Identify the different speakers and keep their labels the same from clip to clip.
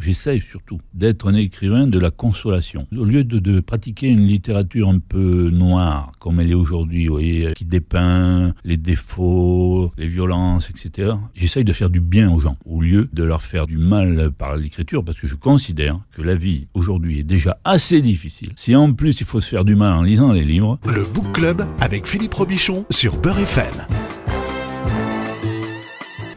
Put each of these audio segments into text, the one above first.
Speaker 1: j'essaye surtout d'être un écrivain de la consolation. Au lieu de, pratiquer une littérature un peu noire, comme elle est aujourd'hui, euh, qui dépeint les défauts, les violences, etc., j'essaye de faire du bien aux gens, au lieu de leur faire du mal par l'écriture, parce que je considère que la vie aujourd'hui est déjà assez difficile. Si en plus il faut se faire du mal en lisant les livres. Le Book Club avec Philippe Robichon sur Beurre FM.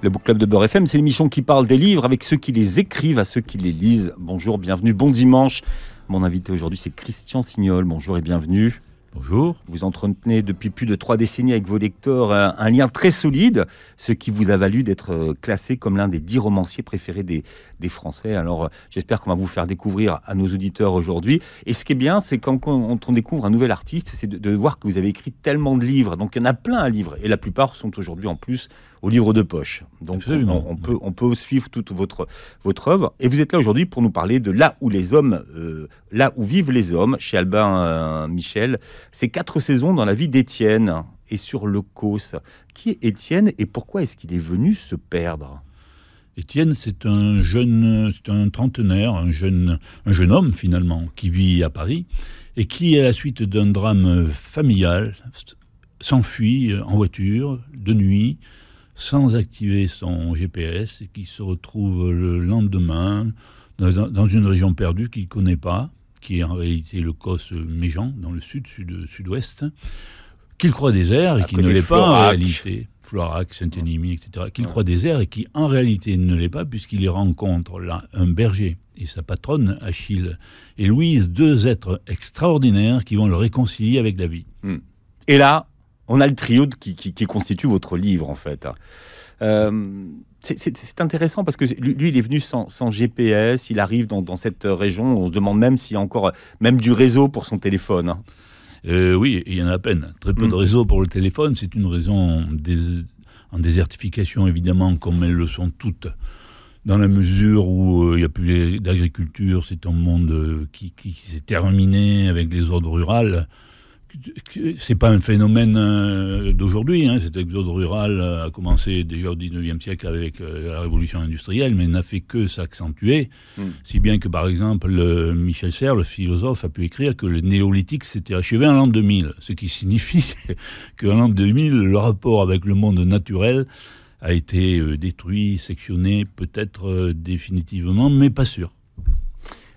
Speaker 2: Le Book Club de Beurre FM, c'est l'émission qui parle des livres avec ceux qui les écrivent à ceux qui les lisent. Bonjour, bienvenue, bon dimanche. Mon invité aujourd'hui, c'est Christian Signol. Bonjour et bienvenue. Bonjour. Vous entretenez depuis plus de trois décennies avec vos lecteurs euh, un lien très solide, ce qui vous a valu d'être euh, classé comme l'un des dix romanciers préférés des, Français. Alors euh, j'espère qu'on va vous faire découvrir à nos auditeurs aujourd'hui. Et ce qui est bien, c'est quand on, découvre un nouvel artiste, c'est de, voir que vous avez écrit tellement de livres. Donc il y en a plein à livres. Et la plupart sont aujourd'hui en plus au livre de poche. Donc on, peut, suivre toute votre, votre œuvre. Et vous êtes là aujourd'hui pour nous parler de là où les hommes, euh, là où vivent les hommes, chez Albin euh, Michel. Ces quatre saisons dans la vie d'Étienne et sur le cos Qui est Étienne
Speaker 1: et pourquoi est-ce qu'il est venu se
Speaker 2: perdre
Speaker 1: Étienne, c'est un jeune, c'est un trentenaire, un jeune, un jeune homme finalement, qui vit à Paris et qui, à la suite d'un drame familial, s'enfuit euh, en voiture de nuit sans activer son GPS qui se retrouve le lendemain dans, une région perdue qu'il ne connaît pas, qui est en réalité le Cos Méjean, dans le sud, sud, sud-ouest, qu'il croit désert et qui ne l'est pas en réalité. Florac, Saint-Enimi, etc., qu'il croit désert et qui en réalité ne l'est pas, puisqu'il y rencontre là un berger et sa patronne Achille et Louise, deux êtres extraordinaires qui vont le réconcilier avec la vie. Hmm. Et là, on a le trio qui, constitue votre livre, en
Speaker 2: fait. Euh, c'est intéressant parce que lui, il est venu sans, GPS, il arrive dans, cette région, on se demande même s'il y a encore même du réseau pour son téléphone. Hein.
Speaker 1: Euh, oui, il y en a à peine. Très peu de mm. réseau pour le téléphone, c'est une raison en désertification, évidemment, comme elles le sont toutes. Dans la mesure où euh, il n'y a plus d'agriculture, c'est un monde qui, qui s'est terminé avec les ordres rurales c'est pas un phénomène euh, d'aujourd'hui. Hein. Cet exode rural euh, a commencé déjà au 19e siècle avec euh, la révolution industrielle, mais n'a fait que s'accentuer. Hmm. Si bien que, par exemple, Michel serre le philosophe, a pu écrire que le néolithique s'était achevé en l'an 2000, ce qui signifie qu'en l'an 2000, le rapport avec le monde naturel a été détruit, sectionné, peut-être définitivement, mais pas sûr.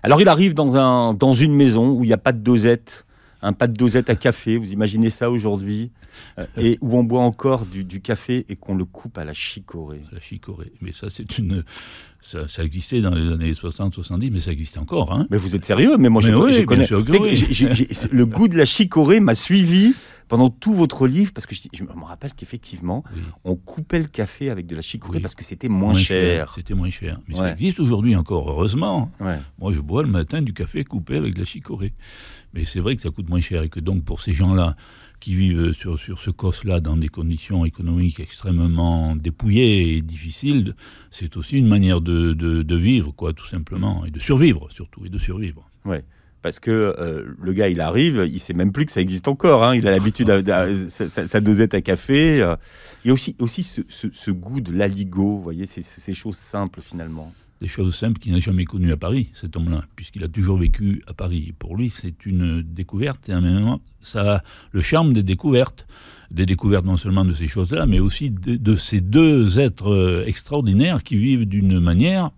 Speaker 1: Alors il arrive dans, un, dans une maison où il n'y a pas de dosette un pas
Speaker 2: de dosette à café, vous imaginez ça aujourd'hui, euh, et où on boit encore du, café et qu'on
Speaker 1: le coupe à la chicorée. La chicorée, mais ça c'est une... Ça, existait dans les années 60, 70, mais ça existe encore. Hein. Mais vous êtes sérieux Mais moi, je, oui, je connais. le goût
Speaker 2: de la chicorée m'a suivi pendant tout votre livre, parce que je, me rappelle qu'effectivement, on
Speaker 1: coupait le café avec de la chicorée parce que c'était moins, cher. C'était moins cher. Mais ça existe aujourd'hui encore, heureusement. Moi, je bois le matin du café coupé avec de la chicorée. Mais c'est vrai que ça coûte moins cher et que donc pour ces gens-là qui vivent sur, sur ce cos-là dans des conditions économiques extrêmement dépouillées et difficiles, c'est aussi une manière de, de, vivre, quoi, tout simplement, et de survivre surtout, et de survivre. Ouais parce que euh, le gars, il arrive, il sait même
Speaker 2: plus que ça existe encore. Hein. Il a l'habitude de sa, dosette à café. Euh. Il y a aussi, aussi
Speaker 1: ce, goût de l'aligo, vous voyez, ces choses simples finalement des choses simples qu'il n'a jamais connues à Paris, cet homme-là, puisqu'il a toujours vécu à Paris. Pour lui, c'est une découverte, et en même ça a le charme des découvertes, des découvertes non seulement de ces choses-là, mais aussi de, ces deux êtres euh, extraordinaires qui vivent d'une manière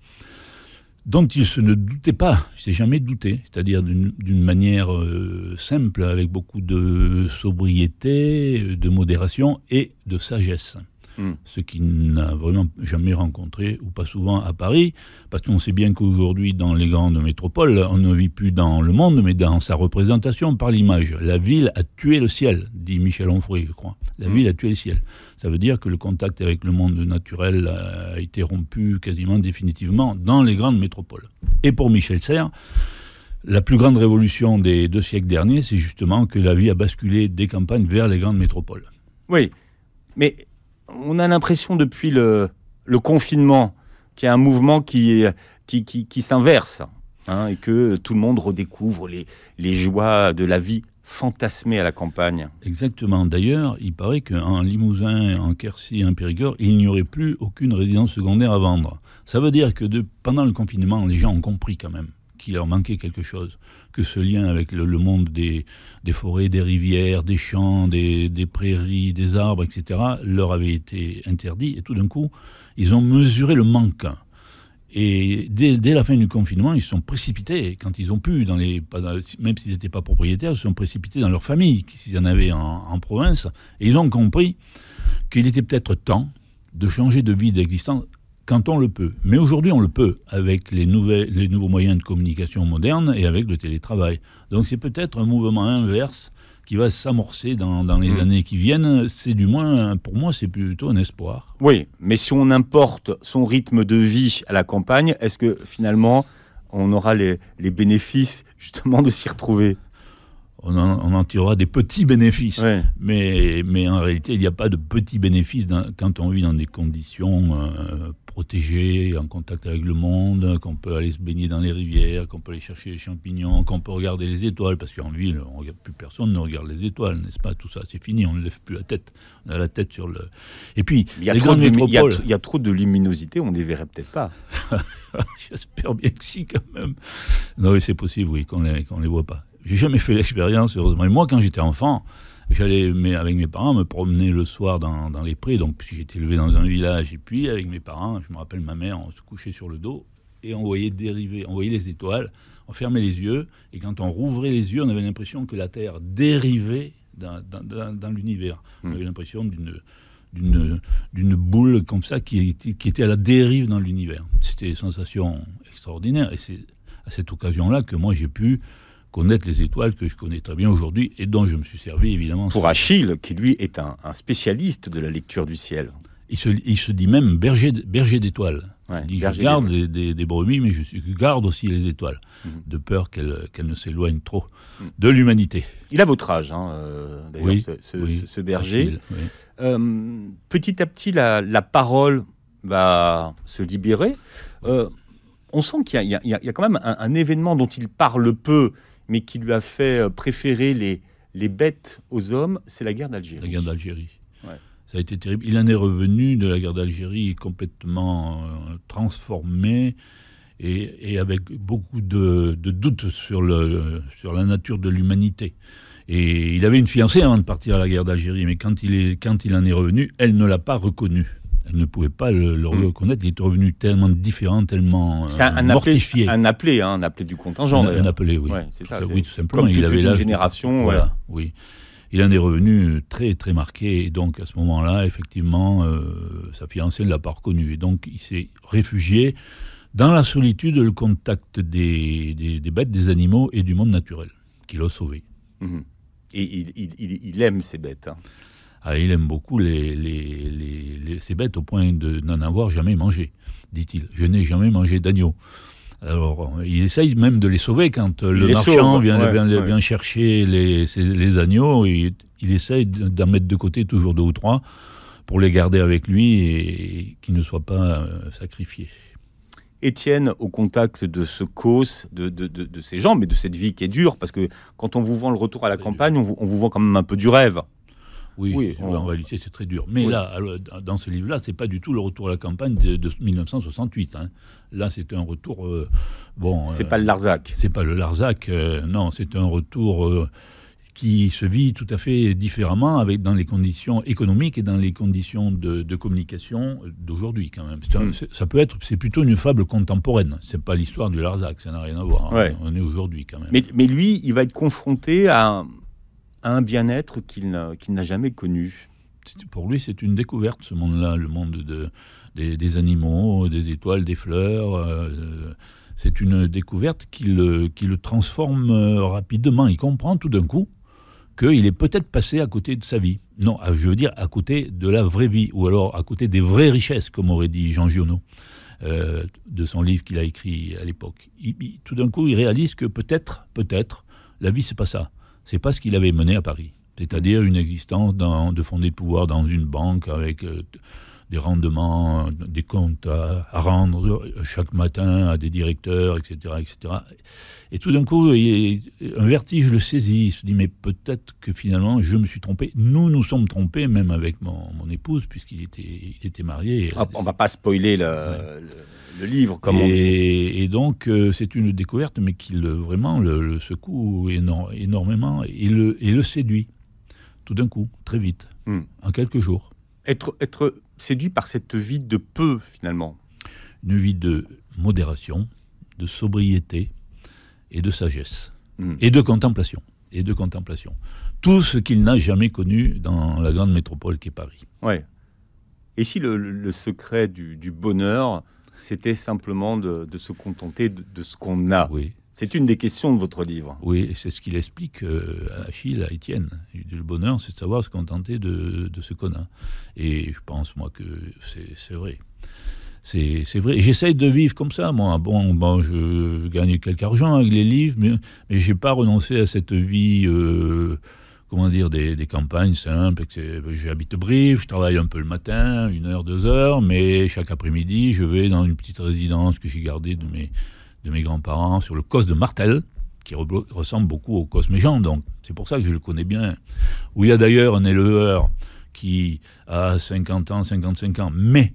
Speaker 1: dont il se ne doutait pas, il s'est jamais douté, c'est-à-dire d'une manière euh, simple, avec beaucoup de sobriété, euh, de modération et de sagesse. Mm. ce qui n'a vraiment jamais rencontré ou pas souvent à Paris, parce qu'on sait bien qu'aujourd'hui, dans les grandes métropoles, on ne vit plus dans le monde, mais dans sa représentation par l'image. La ville a tué le ciel, dit Michel Onfray, je crois. La mm. ville a tué le ciel. Ça veut dire que le contact avec le monde naturel a été rompu quasiment définitivement dans les grandes métropoles. Et pour Michel Serres, la plus grande révolution des deux siècles derniers, c'est justement que la vie a basculé des campagnes vers les grandes métropoles.
Speaker 2: Oui, mais on a l'impression depuis le, confinement qu'il y a un mouvement qui, qui, s'inverse hein, et que tout le monde redécouvre les, les joies de la vie
Speaker 1: fantasmée à la campagne. Exactement. D'ailleurs, il paraît qu'en Limousin, en Quercy, en Périgord, il n'y aurait plus aucune résidence secondaire à vendre. Ça veut dire que pendant le confinement, les gens ont compris quand même qu'il leur manquait quelque chose, que ce lien avec le, monde des, forêts, des rivières, des champs, des, prairies, des arbres, etc., leur avait été interdit. Et tout d'un coup, ils ont mesuré le manque. Et dès, la fin du confinement, ils se sont précipités, quand ils ont pu, même s'ils n'étaient pas propriétaires, ils se sont précipités dans leur famille, s'ils en avaient en, province, et ils ont compris qu'il était peut-être temps de changer de vie d'existence quand on le peut. Mais aujourd'hui, on le peut avec les, nouvelles, les nouveaux moyens de communication modernes et avec le télétravail. Donc c'est peut-être un mouvement inverse qui va s'amorcer dans, les mm. années qui viennent. C'est du moins, pour moi, c'est plutôt un espoir.
Speaker 2: Oui, mais si on importe son rythme de vie à la campagne, est-ce que finalement
Speaker 1: on aura les, bénéfices justement de s'y retrouver on en, tirera des petits bénéfices. Mais, en réalité, il n'y a pas de petits bénéfices quand on vit dans des conditions euh, protégé, en contact avec le monde, qu'on peut aller se baigner dans les rivières, qu'on peut aller chercher les champignons, qu'on peut regarder les étoiles, parce qu'en ville, on regarde plus personne ne regarde les étoiles, n'est-ce pas Tout ça, c'est fini, on ne lève plus la tête. On a la tête sur le. Et puis, il y, Il y, a trop de luminosité, on ne les verrait peut-être pas. J'espère bien que si, quand même. Non, mais c'est possible, oui, qu'on les, les voit pas. J'ai jamais fait l'expérience, heureusement. Et moi, quand j'étais enfant, J'allais avec mes parents me promener le soir dans, les prés, donc j'étais élevé dans un village, et puis avec mes parents, je me rappelle ma mère, on se couchait sur le dos et on voyait dériver, on voyait les étoiles, on fermait les yeux, et quand on rouvrait les yeux, on avait l'impression que la Terre dérivait dans, l'univers. On hmm. avait l'impression d'une d'une boule comme ça qui qui était à la dérive dans l'univers. C'était une sensation extraordinaire et c'est à cette occasion-là que moi j'ai pu connaître les étoiles que je connais très bien aujourd'hui et dont je me suis servi évidemment. Pour Achille, qui lui est un, spécialiste de la lecture du ciel. Il se, il se dit même berger, berger d'étoiles. il garde des, des, brebis, mais je, garde aussi les étoiles, mhm. de peur qu'elles ne s'éloignent trop mhm. de l'humanité. Il a votre âge, hein, euh, d'ailleurs, ce, berger. Euh, petit à petit, la,
Speaker 2: la parole va se libérer. Euh, on sent qu'il y, y, a quand même un, un événement dont il parle peu mais qui lui a fait euh, préférer les, les bêtes aux hommes, c'est la guerre d'Algérie. La guerre d'Algérie.
Speaker 1: Ça a été terrible. Il en est revenu de la guerre d'Algérie complètement euh, transformé et, avec beaucoup de, de doutes sur, le, euh, sur la nature de l'humanité. Et il avait une fiancée avant de partir à la guerre d'Algérie, mais quand il, est, quand il en est revenu, elle ne l'a pas reconnu elle ne pouvait pas le, hmm. reconnaître. Il est revenu tellement différent, tellement euh, un, mortifié.
Speaker 2: Appelé, un appelé, hein, un appelé du
Speaker 1: contingent. Un, appelé, oui. c'est ça, oui, tout simplement. il avait une génération. oui. Il en est revenu très très marqué et donc à ce moment-là, effectivement, euh, sa fiancée ne l'a pas reconnu et donc il s'est réfugié dans la solitude, le contact des, bêtes, des animaux et du monde naturel qui l'a sauvé. Mhm. Et il, aime ces bêtes. Hein. Ah, il aime beaucoup les, les, les, ces bêtes au point de n'en avoir jamais mangé, dit-il. Je n'ai jamais mangé d'agneau. Alors, il essaye même de les sauver quand le marchand vient, chercher les, agneaux. Il, essaye d'en mettre de côté toujours deux ou trois pour les garder avec lui et qu'ils ne soient pas euh, sacrifiés. Étienne, au contact de
Speaker 2: ce cause, de, ces gens, mais de cette vie qui est dure, parce que quand on vous vend le retour à la campagne, on
Speaker 1: vous, vend quand même un peu du rêve. Oui, on... en réalité, c'est très dur. Mais là, dans ce livre-là, c'est pas du tout le retour à la campagne de, 1968. Hein. Là, c'est un retour. Euh, bon. C'est euh, pas le Larzac. C'est pas le Larzac. Euh, non, c'est un retour. qui se vit tout à fait différemment avec dans les conditions économiques et dans les conditions de, communication d'aujourd'hui quand même. Hmm. Ça peut être, c'est plutôt une fable contemporaine. C'est pas l'histoire du Larzac, ça n'a rien à voir. Hein. On est aujourd'hui quand même.
Speaker 2: mais lui, il va être confronté à,
Speaker 1: un bien-être qu'il n'a jamais connu. Pour lui, c'est une découverte, ce monde-là, le monde des, animaux, des étoiles, des fleurs. Euh, c'est une découverte qui euh, le, transforme euh, rapidement. Il comprend tout d'un coup qu'il est peut-être passé à côté de sa vie. Non, je veux dire à côté de la vraie vie, ou alors à côté des vraies richesses, comme aurait dit Jean Giono, de son livre qu'il a écrit à l'époque. tout d'un coup, il réalise que peut-être, peut-être, la vie, c'est pas ça c'est pas ce qu'il avait mené à Paris. C'est-à-dire une existence dans, de fondé de pouvoir dans une banque avec euh, des rendements, euh, des comptes à, rendre chaque matin à des directeurs, etc. etc. Et tout d'un coup, un vertige le saisit. Il se dit, mais peut-être que finalement, je me suis trompé. Nous nous sommes trompés, même avec mon, épouse, puisqu'il était, était marié.
Speaker 2: Ah, on ne va pas spoiler le, livre, comme on dit.
Speaker 1: Et donc, euh, c'est une découverte, mais qui le, vraiment le, secoue énormément et le, et le séduit, tout d'un coup, très vite, hmm. en quelques jours.
Speaker 2: Être, être
Speaker 1: séduit par cette vie de peu, finalement Une vie de modération, de sobriété et de sagesse. Hmm. Et de contemplation. Et de contemplation. Tout ce qu'il n'a jamais connu dans la grande métropole qui est Paris. Ouais.
Speaker 2: Et si le, secret du, bonheur, c'était simplement de, se contenter de, de ce
Speaker 1: qu'on a Oui, c'est une des questions de votre livre. Oui, c'est ce qu'il explique à euh, Achille, à Étienne. Le bonheur, c'est de savoir se contenter de, ce qu'on a. Et je pense, moi, que c'est vrai. C'est vrai. J'essaye de vivre comme ça, moi. Bon, bon, je gagne quelques argent avec les livres, mais, mais je n'ai pas renoncé à cette vie, euh, comment dire, des, des campagnes simples. J'habite Brive, je travaille un peu le matin, une heure, deux heures, mais chaque après-midi, je vais dans une petite résidence que j'ai gardée de mes de mes grands-parents, sur le cos de Martel, qui ressemble beaucoup au cos Méjean, donc c'est pour ça que je le connais bien. Où il y a d'ailleurs un éleveur qui a 50 ans, 55 ans, mais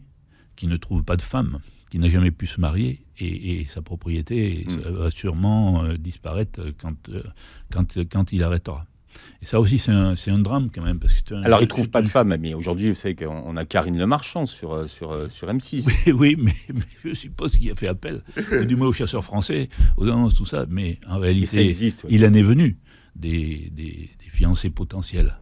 Speaker 1: qui ne trouve pas de femme, qui n'a jamais pu se marier, et, sa propriété hmm. va sûrement euh, disparaître quand, euh, quand, quand il arrêtera. Et ça aussi, c'est un, un, drame quand même. Parce que Alors, il ne trouve
Speaker 2: pas de femme, mais aujourd'hui, savez qu'on a Karine Le Marchand sur,
Speaker 1: euh, sur, euh, sur M6. Oui, mais, je suppose qu'il a fait appel, du moins aux chasseurs français, aux annonces, tout ça. Mais en réalité, il en est venu des, des, des fiancés potentiels.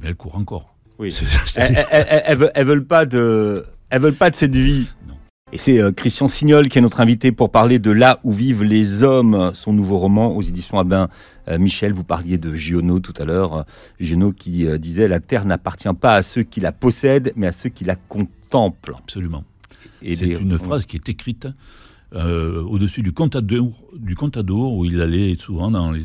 Speaker 1: Mais elles courent encore. Oui. elles,
Speaker 2: ne veulent, pas de, veulent pas de cette vie. Non. Et c'est euh, Christian Signol qui est notre invité pour parler de Là où vivent les hommes, son nouveau roman aux éditions Abin. Euh, Michel, vous parliez de Giono tout à l'heure. Giono qui euh, disait La terre n'appartient pas à ceux qui la possèdent, mais à ceux qui la
Speaker 1: contemplent. Absolument. Et c'est une phrase qui est écrite au-dessus du contador, du où il allait souvent dans les,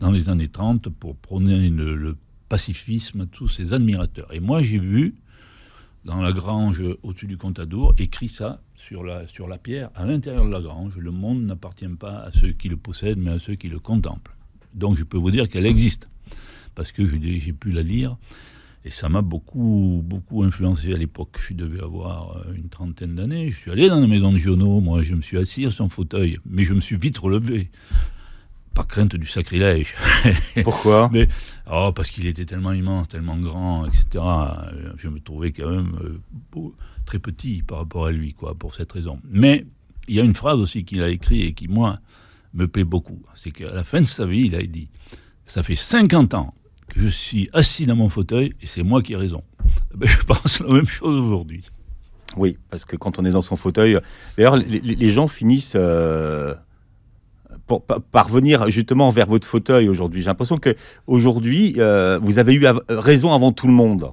Speaker 1: dans les années 30 pour prôner le pacifisme, à tous ses admirateurs. Et moi, j'ai vu dans la grange au-dessus du Contador, écrit ça sur la, sur la pierre, à l'intérieur de la grange, le monde n'appartient pas à ceux qui le possèdent, mais à ceux qui le contemplent. Donc je peux vous dire qu'elle existe, parce que j'ai pu la lire, et ça m'a beaucoup, beaucoup influencé à l'époque. Je devais avoir euh, une trentaine d'années, je suis allé dans la maison de Giono, moi je me suis assis à son fauteuil, mais je me suis vite relevé par crainte du sacrilège. Pourquoi Mais oh, parce qu'il était tellement immense, tellement grand, etc. Euh, je me trouvais quand même euh, très petit par rapport à lui, quoi, pour cette raison. Mais il y a une phrase aussi qu'il a écrite et qui, moi, me plaît beaucoup. C'est qu'à la fin de sa vie, il a dit Ça fait 50 ans que je suis assis dans mon fauteuil et c'est moi qui ai raison. Eh ben, je pense la même chose aujourd'hui.
Speaker 2: Oui, parce que quand on est dans son fauteuil. D'ailleurs, les, gens finissent. Euh, par venir, justement vers votre fauteuil aujourd'hui J'ai l'impression que aujourd'hui, euh, vous avez eu raison avant tout le monde.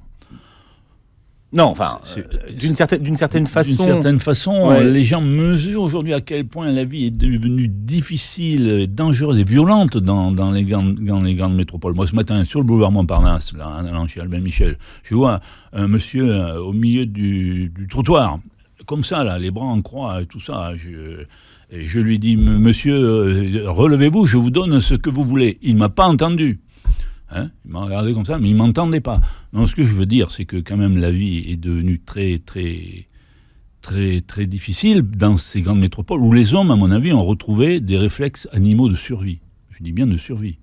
Speaker 2: Non, enfin, euh, d'une certaine, certaine façon. D'une certaine
Speaker 1: façon, les gens mesurent aujourd'hui à quel point la vie est devenue difficile, dangereuse et violente dans, les, grandes, dans les grandes métropoles. Moi, ce matin, sur le boulevard Montparnasse, là, en allant chez Albin Michel, je vois un monsieur euh, au milieu du, trottoir, comme ça, là, les bras en croix et tout ça. Je, et je lui dis, monsieur, euh, relevez-vous, je vous donne ce que vous voulez. Il ne m'a pas entendu. Hein? il m'a regardé comme ça, mais il m'entendait pas. Non, ce que je veux dire, c'est que quand même la vie est devenue très, très, très, très difficile dans ces grandes métropoles où les hommes, à mon avis, ont retrouvé des réflexes animaux de survie. Je dis bien de survie.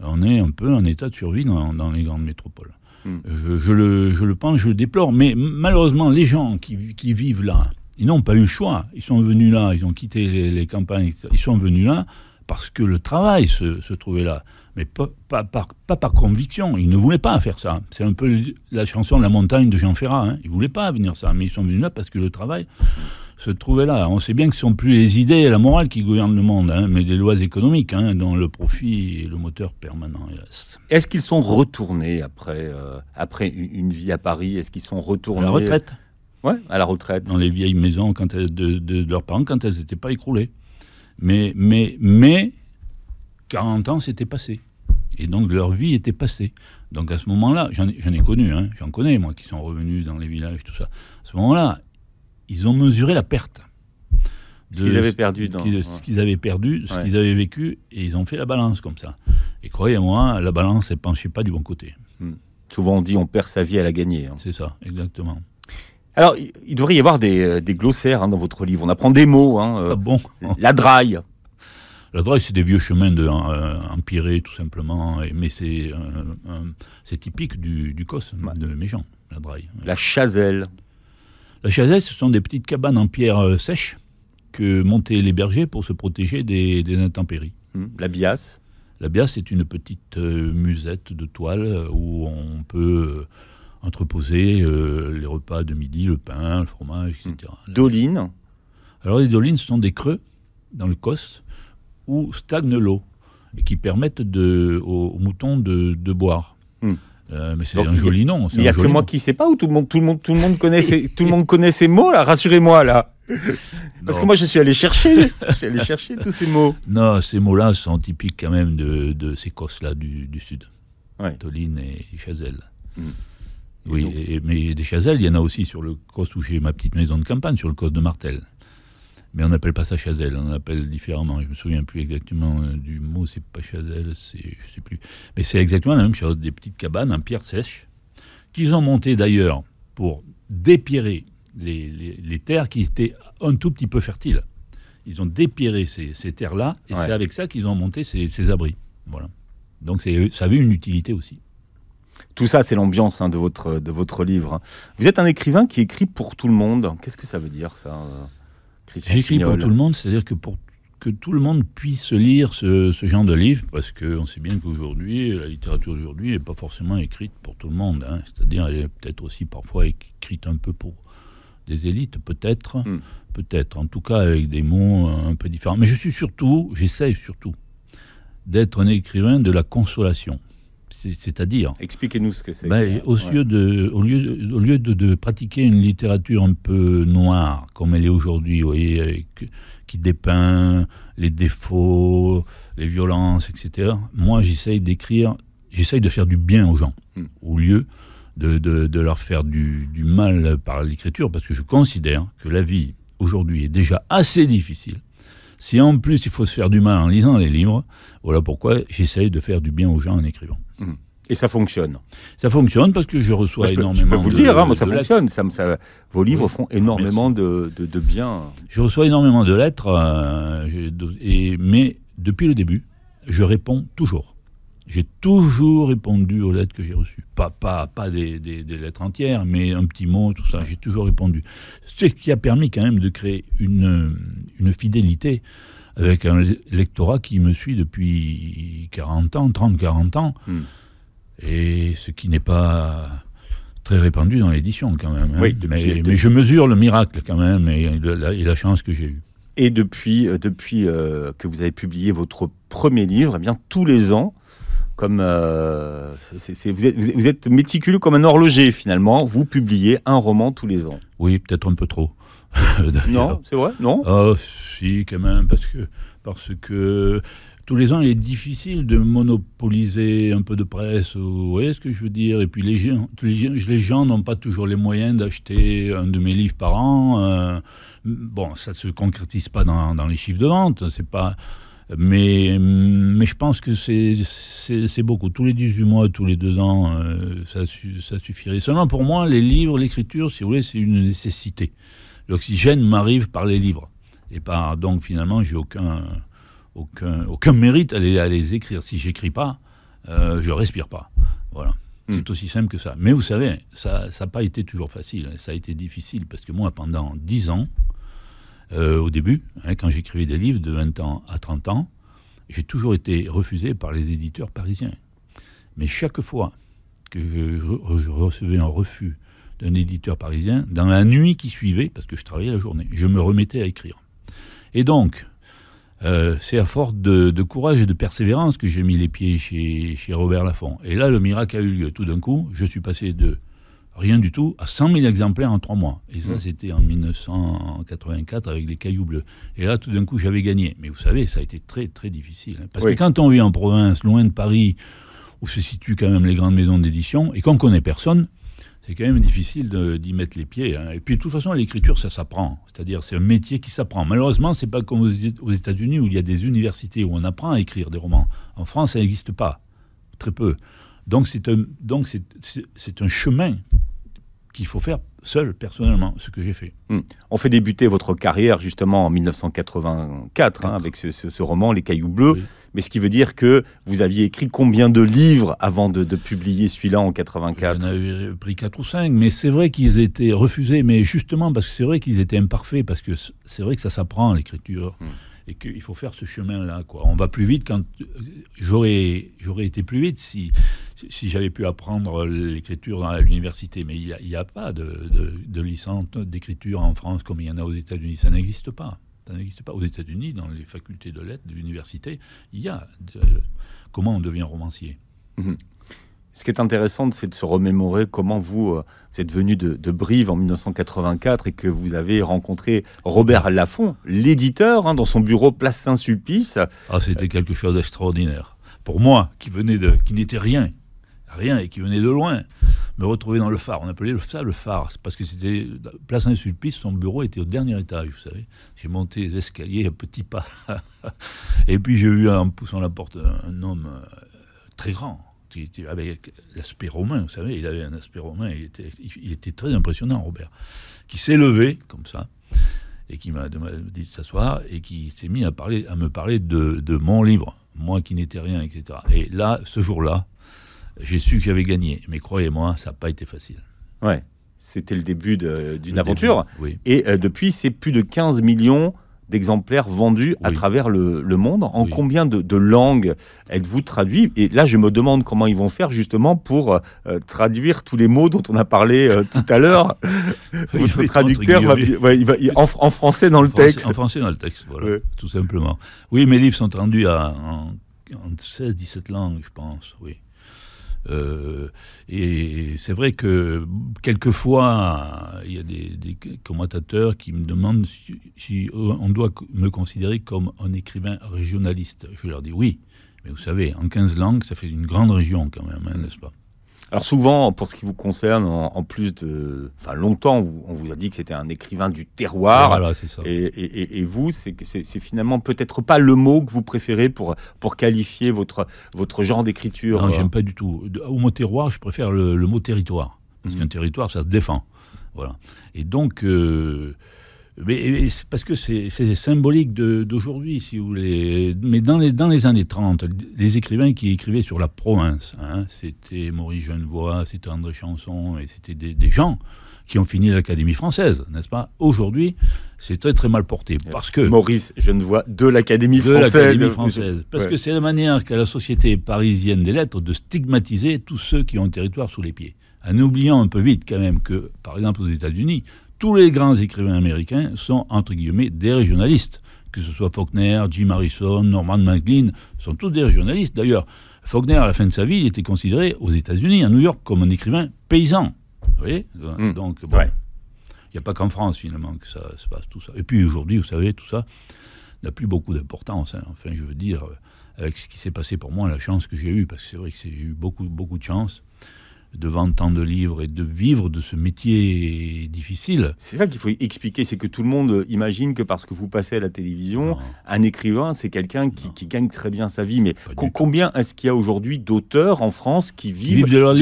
Speaker 1: on est un peu en état de survie dans, les grandes métropoles. Hmm. Je, le, je, le, pense, je le déplore. Mais malheureusement, les gens qui, vivent là, ils n'ont pas eu le choix. Ils sont venus là, ils ont quitté les, les campagnes, ils sont venus là parce que le travail se trouvait là mais pas, par, conviction. Ils ne voulaient pas faire ça. C'est un peu la chanson La montagne de Jean Ferrat. Hein. Ils ne voulaient pas venir ça, mais ils sont venus là parce que le travail se trouvait là. On sait bien que ce ne sont plus les idées et la morale qui gouvernent le monde, hein, mais les lois économiques hein, dont le profit est le moteur permanent, hélas. Est-ce qu'ils sont retournés après, euh, après une vie à Paris Est-ce qu'ils sont retournés à la retraite Ouais, à la retraite. Dans les vieilles maisons quand de, leurs parents quand elles n'étaient pas écroulées. Mais, mais, mais 40 ans s'étaient passé et donc leur vie était passée. Donc à ce moment-là, j'en ai connu, hein, j'en connais moi, qui sont revenus dans les villages, tout ça. À ce moment-là, ils ont mesuré la perte. De ce qu'ils avaient perdu. Dans... Ce qu'ils avaient perdu, ce qu'ils avaient vécu, et ils ont fait la balance comme ça. Et croyez-moi, la balance, elle ne penchait pas du bon côté. Hmm. Souvent on dit on perd sa vie à la gagner. Hein. C'est ça, exactement. Alors, il devrait y avoir des, euh, glossaires hein, dans votre livre. On apprend des mots. Euh, ah bon La draille, la draille, c'est des vieux chemins de, euh, empirés, tout simplement. mais euh, euh, c'est typique du, du COS, de Méjean, la draille. La chazelle. La chazelle, ce sont des petites cabanes en pierre sèche que montaient les bergers pour se protéger des, intempéries. Hmm. la biasse La biasse, c'est une petite musette de toile où on peut entreposer les repas de midi, le pain, le fromage, etc. Hmm. Dolines Alors les dolines, ce sont des creux dans le cos où stagne l'eau et qui permettent de, aux, moutons de, boire. Hmm. Euh, mais c'est un joli nom. Il n'y a que moi qui ne sais pas ou tout le monde, tout le monde, tout le monde connaît ces, tout
Speaker 2: le monde connaît ces mots là. Rassurez-moi là. Parce que moi je suis allé chercher, je suis allé chercher tous
Speaker 1: ces mots. Non, ces mots-là sont typiques quand même de, ces Cosses-là du, sud, Toline et Chazelle. Hmm. Oui, mais des Chazelles, il y en a aussi sur le Cos où j'ai ma petite maison de campagne, sur le Cos de Martel mais on n'appelle pas ça chazelle, on l'appelle différemment. Je me souviens plus exactement euh, du mot, c'est pas chazelle, c'est je sais plus. Mais c'est exactement la même chose, des petites cabanes en pierre sèche qu'ils ont montées d'ailleurs pour dépirer les, les, terres qui étaient un tout petit peu fertiles. Ils ont dépiré ces, ces terres-là et c'est avec ça qu'ils ont monté ces, ces abris. Voilà. Donc ça avait une utilité aussi.
Speaker 2: Tout ça, c'est l'ambiance hein, de, votre, de votre livre. Hein. Vous êtes un écrivain qui écrit pour tout le monde. Qu'est-ce que ça veut dire, ça euh J'écris pour tout le
Speaker 1: monde, c'est-à-dire que pour que tout le monde puisse lire ce, genre de livre, parce qu'on sait bien qu'aujourd'hui, la littérature aujourd'hui n'est pas forcément écrite pour tout le monde. Hein. C'est-à-dire, elle est peut-être aussi parfois écrite un peu pour des élites, peut-être, hmm. peut-être, en tout cas avec des mots un peu différents. Mais je suis surtout, j'essaye surtout, d'être un écrivain de la consolation. C'est-à-dire. Expliquez-nous ce que c'est. Ben, au, lieu, de, pratiquer une littérature un peu noire, comme elle est aujourd'hui, qui dépeint les défauts, les violences, etc., moi, j'essaye d'écrire, j'essaye de faire du bien aux gens, hmm. au lieu de, leur faire du mal par l'écriture, parce que je considère que la vie, aujourd'hui, est déjà assez difficile si en plus il faut se faire du mal en lisant les livres, voilà pourquoi j'essaye de faire du bien aux gens en écrivant. Hmm. Et ça fonctionne. Ça fonctionne parce que je reçois énormément. je peux vous le dire, hein, ça fonctionne. vos
Speaker 2: livres font énormément de, de, bien.
Speaker 1: Je reçois énormément de lettres, euh, et, mais depuis le début, je réponds toujours. J'ai toujours répondu aux lettres que j'ai reçues. Pas, pas, des, des, lettres entières, mais un petit mot, tout ça. J'ai toujours répondu. Ce qui a permis quand même de créer une, une fidélité avec un lectorat qui me suit depuis 40 ans, 30-40 ans. Hmm. Et ce qui n'est pas très répandu dans l'édition quand même. Hein. mais, je mesure le miracle quand même et, la, chance que j'ai eue.
Speaker 2: Et depuis, euh, depuis euh, que vous avez publié votre premier livre, eh bien tous les ans, comme euh, vous, êtes, méticuleux comme un horloger finalement. Vous publiez un roman tous les ans. Oui,
Speaker 1: peut-être un peu trop. non, c'est vrai, non Oh, si, quand même, parce que parce que tous les ans, il est difficile de monopoliser un peu de presse. Vous voyez ce que je veux dire Et puis les gens, les gens n'ont pas toujours les moyens d'acheter un de mes livres par an. Euh, bon, ça ne se concrétise pas dans, dans les chiffres de vente. C'est pas mais, mais je pense que c'est beaucoup. Tous les 18 mois, tous les 2 ans, euh, ça, suffirait. Seulement pour moi, les livres, l'écriture, si vous voulez, c'est une nécessité. L'oxygène m'arrive par les livres. Et par, donc finalement, j'ai aucun, aucun, aucun mérite à les, écrire. Si j'écris pas, euh, je respire pas. Voilà. Hmm. C'est aussi simple que ça. Mais vous savez, ça n'a pas été toujours facile. Ça a été difficile parce que moi, pendant 10 ans, euh, au début, hein, quand j'écrivais des livres de 20 ans à 30 ans, j'ai toujours été refusé par les éditeurs parisiens. Mais chaque fois que je, recevais un refus d'un éditeur parisien, dans la nuit qui suivait, parce que je travaillais la journée, je me remettais à écrire. Et donc, euh, c'est à force de, courage et de persévérance que j'ai mis les pieds chez, chez Robert Laffont. Et là, le miracle a eu lieu. Tout d'un coup, je suis passé de rien du tout, à 100 000 exemplaires en trois mois. Et ça, hmm. c'était en 1984 avec les cailloux bleus. Et là, tout d'un coup, j'avais gagné. Mais vous savez, ça a été très, très difficile. parce que quand on vit en province, loin de Paris, où se situent quand même les grandes maisons d'édition, et qu'on ne connaît personne, c'est quand même difficile d'y mettre les pieds. Hein. Et puis, de toute façon, l'écriture, ça s'apprend. C'est-à-dire, c'est un métier qui s'apprend. Malheureusement, c'est pas comme aux États-Unis où il y a des universités où on apprend à écrire des romans. En France, ça n'existe pas. Très peu. Donc, c'est un, donc c'est, un chemin qu'il faut faire seul, personnellement, ce que j'ai fait.
Speaker 2: Hmm. On fait débuter votre carrière justement en 1984 hein, avec ce, roman Les Cailloux Bleus, mais ce qui veut dire que vous aviez écrit combien de livres avant de,
Speaker 1: publier celui-là en 84 J'en avais pris 4 ou 5, mais c'est vrai qu'ils étaient refusés, mais justement parce que c'est vrai qu'ils étaient imparfaits, parce que c'est vrai que ça s'apprend l'écriture. Hmm et qu'il faut faire ce chemin-là. Quoi. On va plus vite quand euh, j'aurais, j'aurais été plus vite si, si j'avais pu apprendre l'écriture à l'université. Mais il n'y a, pas de, de, licence d'écriture en France comme il y en a aux États-Unis. Ça n'existe pas. Ça n'existe pas. Aux États-Unis, dans les facultés de lettres de l'université, il y a comment on devient romancier. Mhm.
Speaker 2: Ce qui est intéressant, c'est de se remémorer comment vous, euh, vous êtes venu de, Brive en 1984 et que vous avez rencontré Robert Laffont, l'éditeur, hein, dans son bureau Place Saint-Sulpice.
Speaker 1: Ah, c'était quelque chose d'extraordinaire. Pour moi, qui venait de, qui n'était rien, rien et qui venait de loin, me retrouver dans le phare. On appelait ça le phare, parce que c'était Place Saint-Sulpice, son bureau était au dernier étage, vous savez. J'ai monté les escaliers à petits pas. et puis j'ai vu en poussant la porte un homme euh, très grand, qui avec l'aspect romain, vous savez, il avait un aspect romain, il était, très impressionnant, Robert, qui s'est levé comme ça, et qui m'a dit de s'asseoir, et qui s'est mis à, me parler de, mon livre, moi qui n'étais rien, etc. Et là, ce jour-là, j'ai su que j'avais gagné, mais croyez-moi, ça n'a pas été facile. Ouais, c'était le début d'une aventure,
Speaker 2: et euh, depuis, c'est plus de 15 millions d'exemplaires vendus à travers le, le monde. En combien de, de langues êtes-vous traduit Et là, je me demande comment ils vont faire justement pour euh, traduire tous les mots dont on a parlé euh, tout à l'heure. Votre traducteur va, va en, français dans le texte. En français dans le texte, voilà,
Speaker 1: tout simplement. Oui, mes livres sont traduits en, en 16-17 langues, je pense, oui. Euh, et c'est vrai que quelquefois, il y a des, commentateurs qui me demandent si, euh, on doit me considérer comme un écrivain régionaliste. Je leur dis oui, mais vous savez, en 15 langues, ça fait une grande région quand même, hein, n'est-ce pas
Speaker 2: alors souvent, pour ce qui vous concerne, en, plus de... Enfin, longtemps, on vous a dit que c'était un écrivain du terroir. Voilà, Et, vous, c'est finalement peut-être pas le mot que vous préférez pour, pour qualifier votre, votre genre d'écriture. Non, euh. j'aime
Speaker 1: pas du tout. Au mot terroir, je préfère le, mot territoire. Parce mmh. qu'un territoire, ça se défend. Voilà. Et donc... Euh, mais parce que c'est symbolique d'aujourd'hui, si vous voulez. Mais dans les, dans les années 30, les écrivains qui écrivaient sur la province, hein, c'était Maurice Genevois, c'était André Chanson, et c'était des, gens qui ont fini l'Académie française, n'est-ce pas Aujourd'hui, c'est très très mal porté parce que Maurice Genevoix de l'Académie française, française, parce que c'est la manière qu'a la société parisienne des lettres de stigmatiser tous ceux qui ont un territoire sous les pieds, en oubliant un peu vite quand même que, par exemple, aux États-Unis, tous les grands écrivains américains sont, entre guillemets, des régionalistes. Que ce soit Faulkner, Jim Harrison, Norman MacLean, sont tous des régionalistes. D'ailleurs, Faulkner, à la fin de sa vie, il était considéré aux États-Unis, à New York, comme un écrivain paysan. Vous voyez hmm. Donc, bon, il n'y a pas qu'en France, finalement, que ça se passe, tout ça. Et puis aujourd'hui, vous savez, tout ça n'a plus beaucoup d'importance. Hein. Enfin, je veux dire, avec ce qui s'est passé pour moi, la chance que j'ai eue, parce que c'est vrai que j'ai eu beaucoup, beaucoup de chance de vendre tant de livres et de vivre de ce métier difficile. C'est ça qu'il
Speaker 2: faut expliquer, c'est que tout le monde imagine que parce que vous passez à la télévision, un écrivain, c'est quelqu'un qui, gagne très bien sa vie. Mais combien est-ce qu'il y a aujourd'hui d'auteurs en France qui vivent, de, leur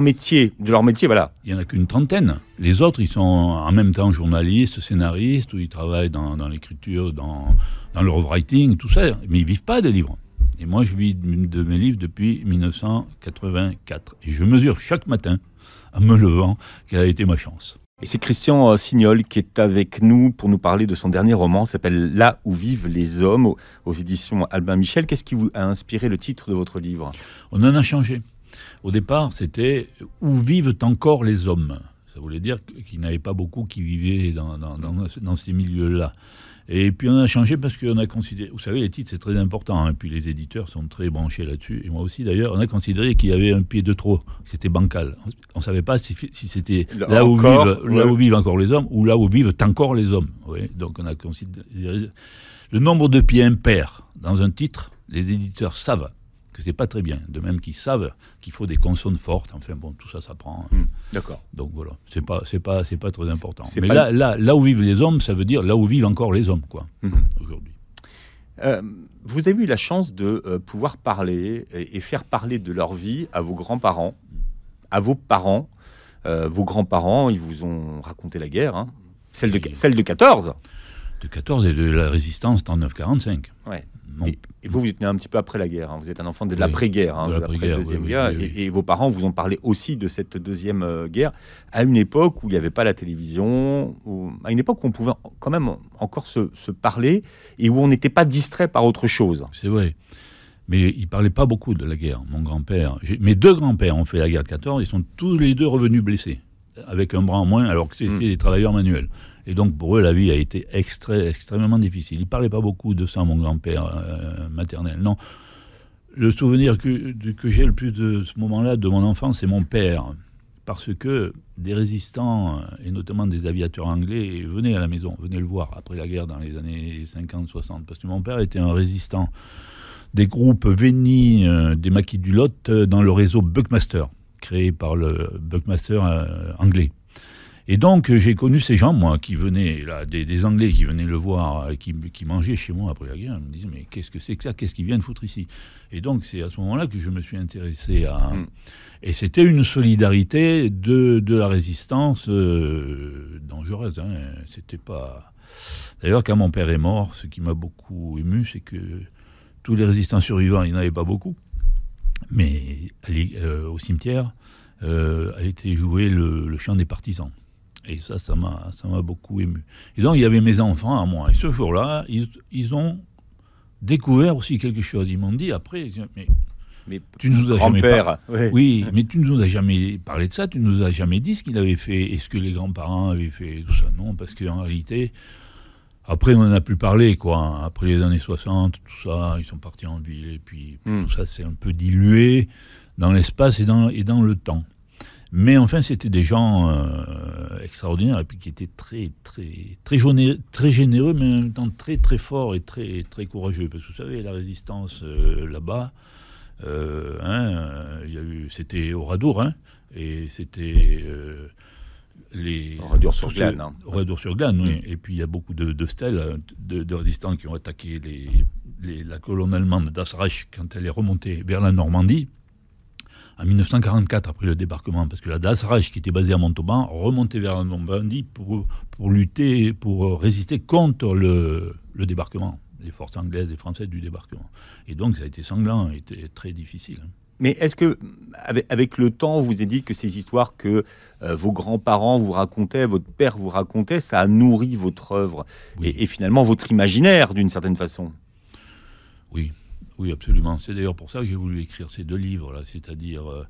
Speaker 2: métier De leur métier, voilà.
Speaker 1: Il n'y en a qu'une trentaine. Les autres, ils sont en même temps journalistes, scénaristes, ou ils travaillent dans, l'écriture, dans, le rewriting, tout ça. Mais ils vivent pas des livres. Et moi, je vis de mes livres depuis 1984. Et je mesure chaque matin, en me levant, quelle a été ma chance. Et c'est Christian euh, Signol
Speaker 2: qui est avec nous pour nous parler de son dernier roman, s'appelle Là où vivent les hommes, aux, éditions
Speaker 1: Albin Michel. Qu'est-ce qui vous a inspiré le titre de votre livre On en a changé. Au départ, c'était Où vivent encore les hommes. Ça voulait dire qu'il n'y avait pas beaucoup qui vivaient dans, dans ces milieux-là. Et puis on a changé parce qu'on a considéré, vous savez, les titres c'est très important, et hein. puis les éditeurs sont très branchés là-dessus, et moi aussi d'ailleurs, on a considéré qu'il y avait un pied de trop, c'était bancal. On ne savait pas si, c'était là, où, vivent, là où vivent encore les hommes ou là où vivent encore les hommes. Donc on a considéré le nombre de pieds impairs dans un titre, les éditeurs savent que c'est pas très bien. De même qu'ils savent qu'il faut des consonnes fortes. Enfin bon, tout ça, ça prend. Hein. Hmm, d'accord. Donc voilà, c'est pas, c'est pas, c'est pas très important. Mais là, là, là où vivent les hommes, ça veut dire là où vivent encore les hommes, quoi, hmm. aujourd'hui. Euh,
Speaker 2: vous avez eu la chance de euh, pouvoir parler et, faire parler de leur vie à vos grands-parents, à vos parents. Euh, vos grands-parents, ils vous ont raconté la guerre, hein. celle, de, celle de 14
Speaker 1: De 14 et de la résistance en 945.
Speaker 2: Ouais. Et, vous, vous êtes né un petit peu après la guerre. Hein. Vous êtes un enfant de l'après-guerre, de deuxième guerre. et, vos parents vous ont parlé aussi de cette deuxième euh, guerre à une époque où il n'y avait pas la télévision, à une époque où on pouvait quand même encore se, parler et où on n'était pas distrait par autre
Speaker 1: chose. C'est vrai. Mais il parlaient pas beaucoup de la guerre. Mon grand-père, mes deux grands-pères ont fait la guerre de 14. Ils sont tous les deux revenus blessés, avec un bras en moins, alors que c'était mmh. des travailleurs manuels. Et donc pour eux, la vie a été extrêmement difficile. Ils ne parlaient pas beaucoup de ça, mon grand-père euh, maternel. Non, le souvenir que, j'ai le plus de ce moment-là de mon enfance, c'est mon père. Parce que des résistants, euh, et notamment des aviateurs anglais, venaient à la maison, venaient le voir après la guerre dans les années 50-60. Parce que mon père était un résistant des groupes Veni, euh, des maquis du Lot, dans le réseau Buckmaster, créé par le Buckmaster anglais. Et donc, euh, j'ai connu ces gens, moi, qui venaient, là, des, Anglais qui venaient le voir, euh, qui, qui, mangeaient chez moi après la guerre. Ils me disaient, mais qu'est-ce que c'est que ça Qu'est-ce qu'ils viennent foutre ici Et donc, c'est à ce moment-là que je me suis intéressé à. Mm. Et c'était une solidarité de, la résistance euh, dangereuse. Hein. C'était pas. D'ailleurs, quand mon père est mort, ce qui m'a beaucoup ému, c'est que tous les résistants survivants, il n'y en avait pas beaucoup. Mais au cimetière, a été joué le chant des partisans. Et ça, ça m'a, ça m'a beaucoup ému. Et donc, il y avait mes enfants à moi. Et ce jour-là, ils, ils ont découvert aussi quelque chose. Ils m'ont dit après, mais, mais tu nous as jamais oui. mais tu nous as jamais parlé de ça. Tu nous as jamais dit ce qu'il avait fait et ce que les grands-parents avaient fait. Tout ça, non, parce qu'en réalité, après, on n'en a plus parlé, quoi. Après les années 60, tout ça, ils sont partis en ville et puis hmm. tout ça, c'est un peu dilué dans l'espace et dans, et dans le temps. Mais enfin, c'était des gens euh, extraordinaires et puis qui étaient très, très, très, généreux, mais en même temps très, très forts et très, très courageux. Parce que vous savez, la résistance euh, là-bas, euh, hein, il y eu, c'était au Radour, hein, et c'était les hein. Radour sur glane. Hein. sur glane, oui. Mm. Et puis il y a beaucoup de, stèles de, résistants qui ont attaqué la colonne allemande d'Asreich quand elle est remontée vers la Normandie en 1944, après le débarquement, parce que la DASRAJ, qui était basée à Montauban, remontait vers Normandie pour, pour lutter, pour résister contre le, le débarquement, les forces anglaises et françaises du débarquement. Et donc, ça a été sanglant était très difficile.
Speaker 2: Mais est-ce que, avec, le temps, vous avez dit que ces histoires que euh, vos grands-parents vous racontaient, votre père vous racontait, ça a nourri votre œuvre et, et, finalement votre imaginaire d'une certaine façon
Speaker 1: Oui, oui, absolument. C'est d'ailleurs pour ça que j'ai voulu écrire ces deux livres-là, c'est-à-dire euh,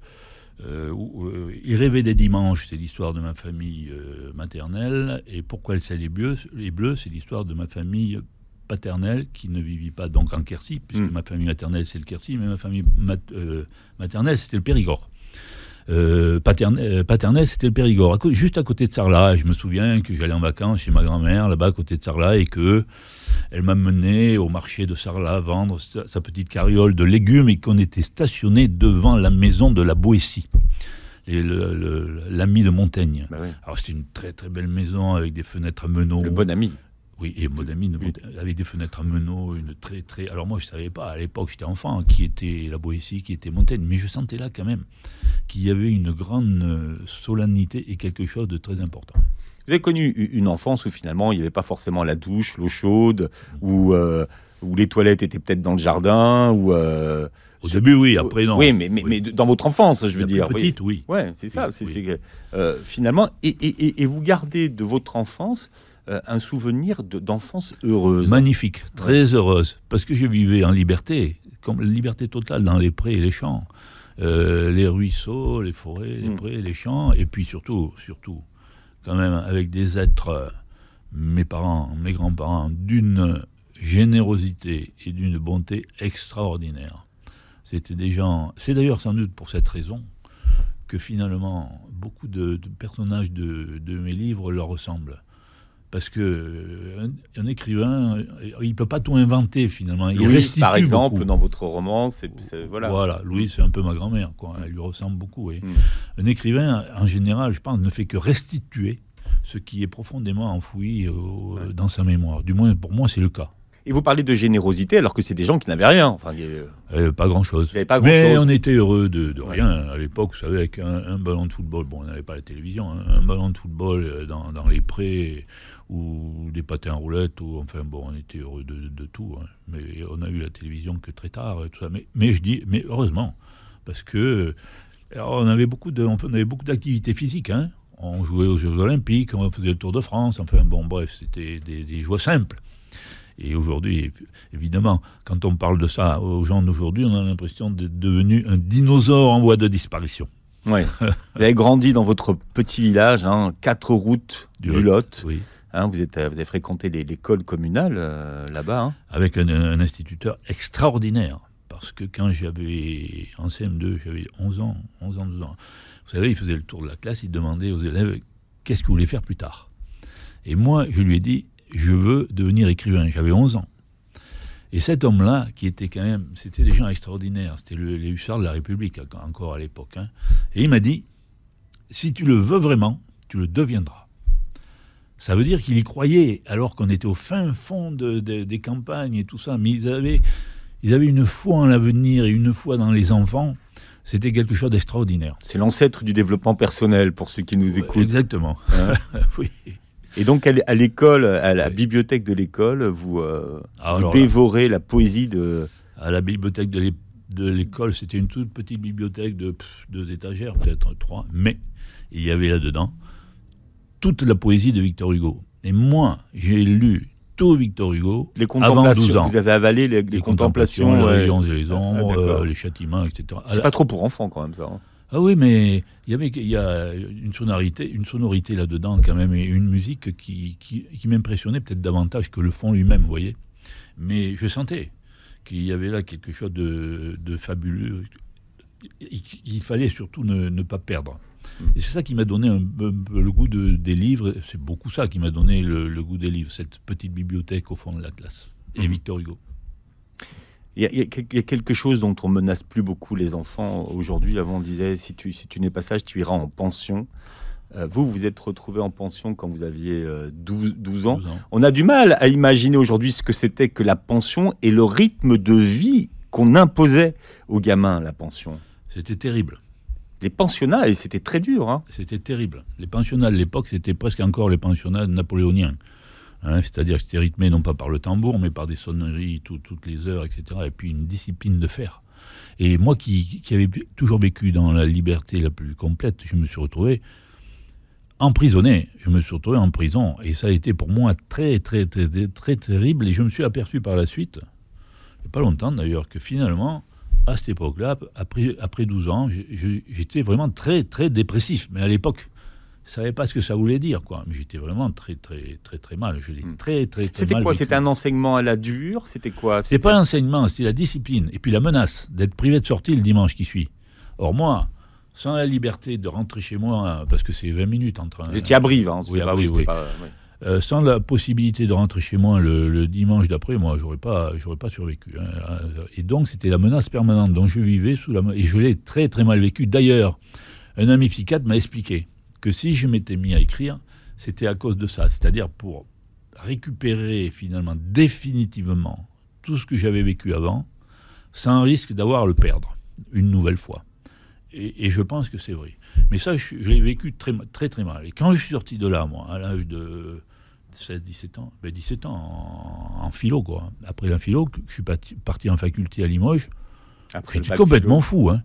Speaker 1: euh, euh, Il rêvait des dimanches, c'est l'histoire de ma famille maternelle, et Pourquoi elle sait les bleus, les bleus c'est l'histoire de ma famille paternelle qui ne vivit pas donc en Quercy, puisque hmm. ma famille maternelle c'est le Quercy, mais ma famille maternelle c'était le Périgord. Euh, euh, paternelle Paternel, c'était le Périgord, juste à côté de Sarlat. Je me souviens que j'allais en vacances chez ma grand-mère, là-bas, à côté de Sarlat, et que elle m'a mené au marché de Sarlat vendre sa, petite carriole de légumes et qu'on était stationné devant la maison de la Boétie. L'ami de Montaigne. Bah Alors, c'était une très très belle maison avec des fenêtres à meneaux. Le bon ami. Oui, et modamine avait des fenêtres à meneaux, une très très. Alors moi, je savais pas à l'époque, j'étais enfant, qui était la Boétie, qui était Montaigne, mais je sentais là quand même qu'il y avait une grande euh, solennité et quelque chose de très important. Vous avez connu une enfance
Speaker 2: où finalement il n'y avait pas forcément la douche, l'eau chaude, mm. euh, où, les toilettes étaient peut-être dans le jardin, ou euh, au début, oui, après non. Oui, mais, mais, dans votre enfance, je veux dire. Plus petite, oui. oui. Ouais, c'est ça. finalement, et vous gardez de votre enfance
Speaker 1: euh, un souvenir d'enfance heureuse. Magnifique, très heureuse, parce que je vivais en liberté, comme liberté totale dans les prés et les champs, euh, les ruisseaux, les forêts, les mm. prés, les champs, et puis surtout, surtout, quand même avec des êtres, euh, mes parents, mes grands-parents, d'une générosité et d'une bonté extraordinaire. C'était des gens. C'est d'ailleurs sans doute pour cette raison que finalement beaucoup de, personnages de, mes livres leur ressemblent parce que euh, un, écrivain, euh, il peut pas tout inventer finalement. Il par exemple, dans votre roman, c'est voilà. Voilà, Louis c'est un peu ma grand-mère, quoi. Elle lui ressemble beaucoup. Oui. Hmm. Un écrivain, en général, je pense, ne fait que restituer ce qui est profondément enfoui euh, dans sa mémoire. Du moins, pour moi, c'est le cas.
Speaker 2: Et vous parlez de générosité alors que c'est des gens qui n'avaient rien. Enfin, pas grand-chose. Mais on était
Speaker 1: heureux de, rien à l'époque. Vous savez, avec un, ballon de football, bon, on n'avait pas la télévision, hein. un ballon de football dans, dans les prés ou des patins en ou enfin bon, on était heureux de, de tout, hein. mais on a eu la télévision que très tard, tout ça. Mais, mais je dis, mais heureusement, parce que on avait beaucoup de, on avait beaucoup d'activités physiques, hein. on jouait aux Jeux Olympiques, on faisait le Tour de France, enfin bon, bref, c'était des, des joies simples. Et aujourd'hui, évidemment, quand on parle de ça aux gens d'aujourd'hui, on a l'impression d'être devenu un dinosaure en voie de disparition. Ouais. Vous avez grandi dans votre petit village, hein, quatre routes du, Lot. Oui. Hein, vous, avez fréquenté l'école communale
Speaker 2: euh, là-bas. Hein.
Speaker 1: Avec un, instituteur extraordinaire. Parce que quand j'avais, en CM2, j'avais 11 ans, 11 ans, 12 ans, vous savez, il faisait le tour de la classe, il demandait aux élèves qu'est-ce que vous voulez faire plus tard. Et moi, je lui ai dit, je veux devenir écrivain. J'avais 11 ans. Et cet homme-là, qui était quand même, c'était des gens extraordinaires, c'était les hussards de la République encore à l'époque. Hein. Et il m'a dit, si tu le veux vraiment, tu le deviendras. Ça veut dire qu'il y croyait, alors qu'on était au fin fond des campagnes et tout ça. Mais ils avaient, une foi en l'avenir et une foi dans les enfants. C'était quelque chose d'extraordinaire. C'est
Speaker 2: l'ancêtre du développement personnel pour ceux qui nous écoutent. Exactement. Hein oui. Et donc à l'école, à la bibliothèque de l'école, vous, euh, ah, dévorez la poésie de...
Speaker 1: À la bibliothèque de l'école, c'était une toute petite bibliothèque de deux étagères, peut-être trois, mais il y avait là-dedans toute la poésie de Victor Hugo. Et moi, j'ai lu tout Victor Hugo les avant 12 ans. Vous avez
Speaker 2: avalé les, les, les contemplations, les, les
Speaker 1: ah, ombres, euh, les châtiments, etc. C'est pas trop pour enfants quand même ça. Hein. Ah oui, mais il y, avait, a une sonorité, une sonorité là-dedans quand même, et une musique qui, m'impressionnait peut-être davantage que le fond lui-même, vous voyez. Mais je sentais qu'il y avait là quelque chose de, fabuleux. Il, fallait surtout ne pas perdre. Et c'est ça qui m'a donné le goût des livres. C'est beaucoup ça qui m'a donné le, goût des livres, cette petite bibliothèque au fond de la classe, Et mhm. Victor Hugo.
Speaker 2: Il y, a, quelque chose dont on menace plus beaucoup les enfants aujourd'hui. Avant, on disait si tu, n'es pas sage, tu iras en pension. Euh, vous, vous êtes retrouvé en pension quand vous aviez 12, euh, 12 ans. On a du mal à imaginer aujourd'hui ce que c'était que la pension et le rythme de
Speaker 1: vie qu'on imposait aux
Speaker 2: gamins, la pension.
Speaker 1: C'était terrible les pensionnats, et c'était très dur. Hein. C'était terrible. Les pensionnats de l'époque, c'était presque encore les pensionnats napoléoniens. Hein. C'est-à-dire que c'était rythmé non pas par le tambour, mais par des sonneries toutes les heures, etc. Et puis une discipline de fer. Et moi qui, avais toujours vécu dans la liberté la plus complète, je me suis retrouvé emprisonné. Je me suis retrouvé en prison. Et ça a été pour moi très, très, très, très, très terrible. Et je me suis aperçu par la suite, il n'y a pas longtemps d'ailleurs, que finalement, à cette époque-là, après, après 12 ans, j'étais vraiment très, très dépressif. Mais à l'époque, je ne savais pas ce que ça voulait dire. quoi. J'étais vraiment très, très, très, très mal. Hmm. très, très, C'était quoi C'était
Speaker 2: un enseignement à la dure C'était quoi
Speaker 1: C'était pas l'enseignement, enseignement, c'était la discipline. Et puis la menace d'être privé de sortie le dimanche qui suit. Or, moi, sans la liberté de rentrer chez moi, parce que c'est 20 minutes entre. J'étais à Brive, hein, oui, à pas, oui. Euh, sans la possibilité de rentrer chez moi le, dimanche d'après, moi, j'aurais pas, j'aurais pas survécu. Hein. Euh, et donc, c'était la menace permanente dont je vivais sous la et je l'ai très très mal vécu. D'ailleurs, un ami psychiatre m'a expliqué que si je m'étais mis à écrire, c'était à cause de ça, c'est-à-dire pour récupérer finalement définitivement tout ce que j'avais vécu avant, sans risque d'avoir à le perdre une nouvelle fois. Et, je pense que c'est vrai. Mais ça, je, je l'ai vécu très, très très mal. Et quand je suis sorti de là, moi, à l'âge de 16, 17 ans, ben 17 ans en, philo, quoi. Après la philo, je suis parti en faculté à Limoges. J'étais complètement fou, hein.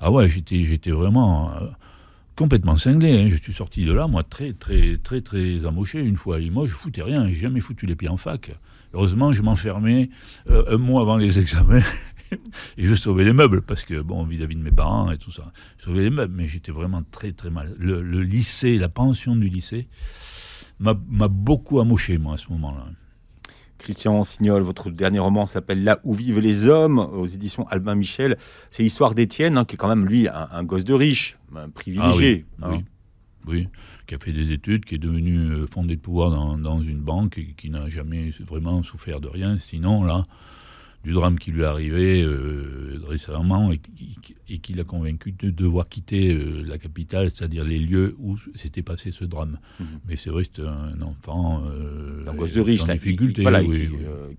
Speaker 1: Ah ouais, j'étais, j'étais vraiment euh, complètement cinglé. Hein. Je suis sorti de là, moi, très, très, très, très amoché. Une fois à Limoges, je foutais rien. J'ai jamais foutu les pieds en fac. Heureusement, je m'enfermais euh, un mois avant les examens. et je sauvais les meubles, parce que, bon, vis-à-vis de mes parents et tout ça, je sauvais les meubles, mais j'étais vraiment très, très mal. le lycée, la pension du lycée, m'a beaucoup amoché, moi, à ce moment-là. Christian Signol, votre dernier roman s'appelle Là où vivent les
Speaker 2: hommes, aux éditions Albin Michel. C'est l'histoire d'Étienne, hein, qui est quand même, lui, un, gosse de riche, un privilégié. Ah hein.
Speaker 1: oui, qui a fait des études, qui est devenu euh, fondé de pouvoir dans, dans une banque, et qui n'a jamais vraiment souffert de rien. Sinon, là, du drame qui lui est arrivé euh, récemment et, qui l'a convaincu de devoir quitter euh, la capitale, c'est-à-dire les lieux où s'était passé ce drame. Mhm. Mais c'est vrai, c'est un enfant en euh, de riche, difficulté,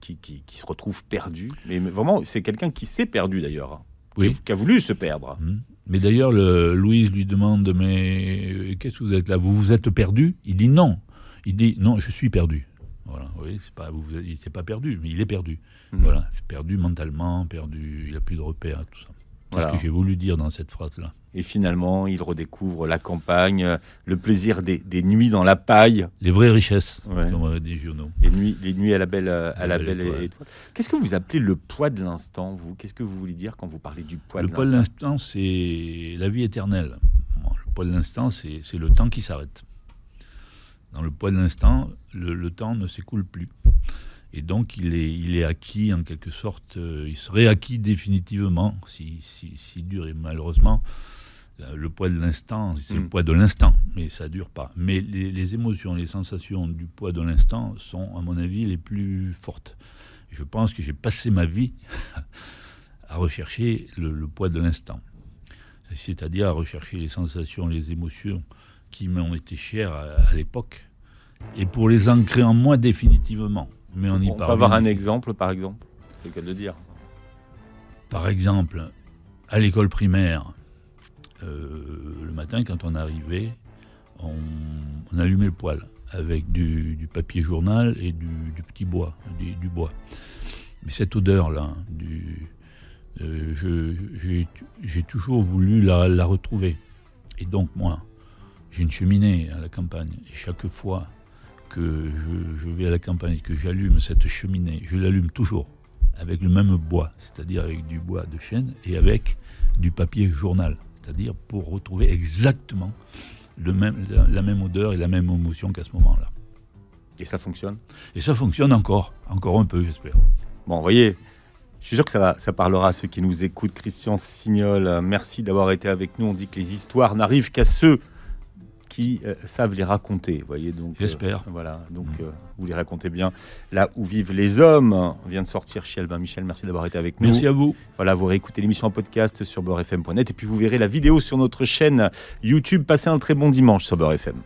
Speaker 1: qui, qui, se retrouve perdu. Mais vraiment,
Speaker 2: c'est quelqu'un qui s'est perdu d'ailleurs, hein, qui, a voulu se perdre. Mhm.
Speaker 1: Mais d'ailleurs, Louise lui demande Mais qu'est-ce que vous êtes là Vous vous êtes perdu Il dit non. Il dit Non, je suis perdu. Voilà, oui, c'est pas, il s'est pas perdu, mais il est perdu. Mm. Voilà, perdu mentalement, perdu, il a plus de repères, tout ça. C'est ce que j'ai voulu dire dans cette phrase-là. Et
Speaker 2: finalement, il redécouvre la campagne, le plaisir des, nuits dans la paille. Les vraies richesses, des journaux. Les nuits, les nuits à la belle, euh, à la, belle, étoile. Qu'est-ce que vous appelez le poids de l'instant, vous Qu'est-ce que vous voulez dire quand vous parlez du
Speaker 1: poids de l'instant Le poids de l'instant, c'est la vie éternelle. le poids de l'instant, c'est le temps qui s'arrête. Dans le poids de l'instant, le, temps ne s'écoule plus. Et donc, il est, acquis en quelque sorte, euh, il serait acquis définitivement, si, si, dur et malheureusement. Euh, le poids de l'instant, c'est le mm. poids de l'instant, mais ça ne dure pas. Mais les, émotions, les sensations du poids de l'instant sont, à mon avis, les plus fortes. Je pense que j'ai passé ma vie à rechercher le poids de l'instant, c'est-à-dire à rechercher les sensations, les émotions qui m'ont été chers à, l'époque, et pour les ancrer en moi définitivement. Mais on, y parle. On peut avoir un exemple, par exemple C'est le cas de dire. Par exemple, à l'école primaire, euh, le matin, quand on arrivait, on, allumait le poêle avec du, papier journal et du, petit bois, du, bois. Mais cette odeur-là, euh, j'ai toujours voulu la, la retrouver. Et donc moi, j'ai une cheminée à la campagne. Et chaque fois que je, vais à la campagne et que j'allume cette cheminée, je l'allume toujours avec le même bois, c'est-à-dire avec du bois de chêne et avec du papier journal, c'est-à-dire pour retrouver exactement la, même odeur et la même émotion qu'à ce moment-là. Et ça fonctionne Et ça fonctionne encore, encore un peu, j'espère. Bon, vous voyez, je suis sûr que
Speaker 2: ça parlera à ceux qui nous écoutent. Christian Signol, euh, merci d'avoir été avec nous. On dit que les histoires n'arrivent qu'à ceux qui euh, savent les raconter. Voyez donc. Euh, J'espère. voilà. Donc mm. euh, vous les racontez bien. Là où vivent les hommes On vient de sortir chez Albin Michel. Merci d'avoir été avec nous. Merci à vous. Voilà, vous réécoutez l'émission en podcast sur beurrefm.net et puis vous verrez la vidéo sur notre chaîne YouTube. Passez un très bon dimanche sur Beurre FM.